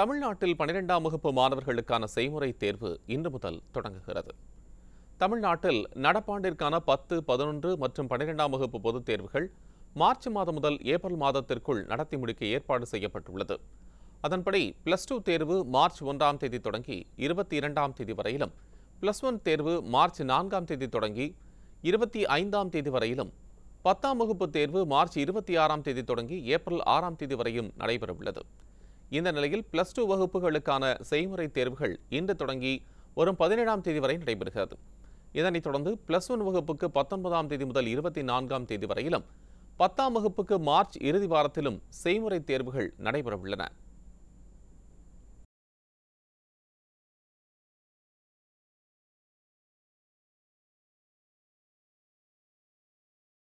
தமிழ்நாட்டில் பனிரெண்டாம் வகுப்பு மாணவர்களுக்கான செய்முறை தேர்வு இன்று முதல் தொடங்குகிறது தமிழ்நாட்டில் நடப்பாண்டிற்கான பத்து பதினொன்று மற்றும் பனிரெண்டாம் வகுப்பு பொதுத் தேர்வுகள் மார்ச் மாதம் முதல் ஏப்ரல் மாதத்திற்குள் நடத்தி முடிக்க ஏற்பாடு செய்யப்பட்டுள்ளது அதன்படி பிளஸ் டூ தேர்வு மார்ச் ஒன்றாம் தேதி தொடங்கி இருபத்தி இரண்டாம் தேதி வரையிலும் பிளஸ் ஒன் தேர்வு மார்ச் நான்காம் தேதி தொடங்கி இருபத்தி ஐந்தாம் தேதி வரையிலும் பத்தாம் வகுப்பு தேர்வு மார்ச் இருபத்தி ஆறாம் தேதி தொடங்கி ஏப்ரல் ஆறாம் தேதி வரையும் நடைபெறவுள்ளது இந்த நிலையில் பிளஸ் டூ வகுப்புகளுக்கான செய்முறை தேர்வுகள் இன்று தொடங்கி வரும் பதினேழாம் தேதி வரை நடைபெறுகிறது இதனைத் தொடர்ந்து பிளஸ் ஒன் வகுப்புக்கு பத்தொன்பதாம் தேதி முதல் இருபத்தி நான்காம் தேதி வரையிலும் பத்தாம் வகுப்புக்கு மார்ச் இறுதி வாரத்திலும் செய்முறை தேர்வுகள் நடைபெறவுள்ளன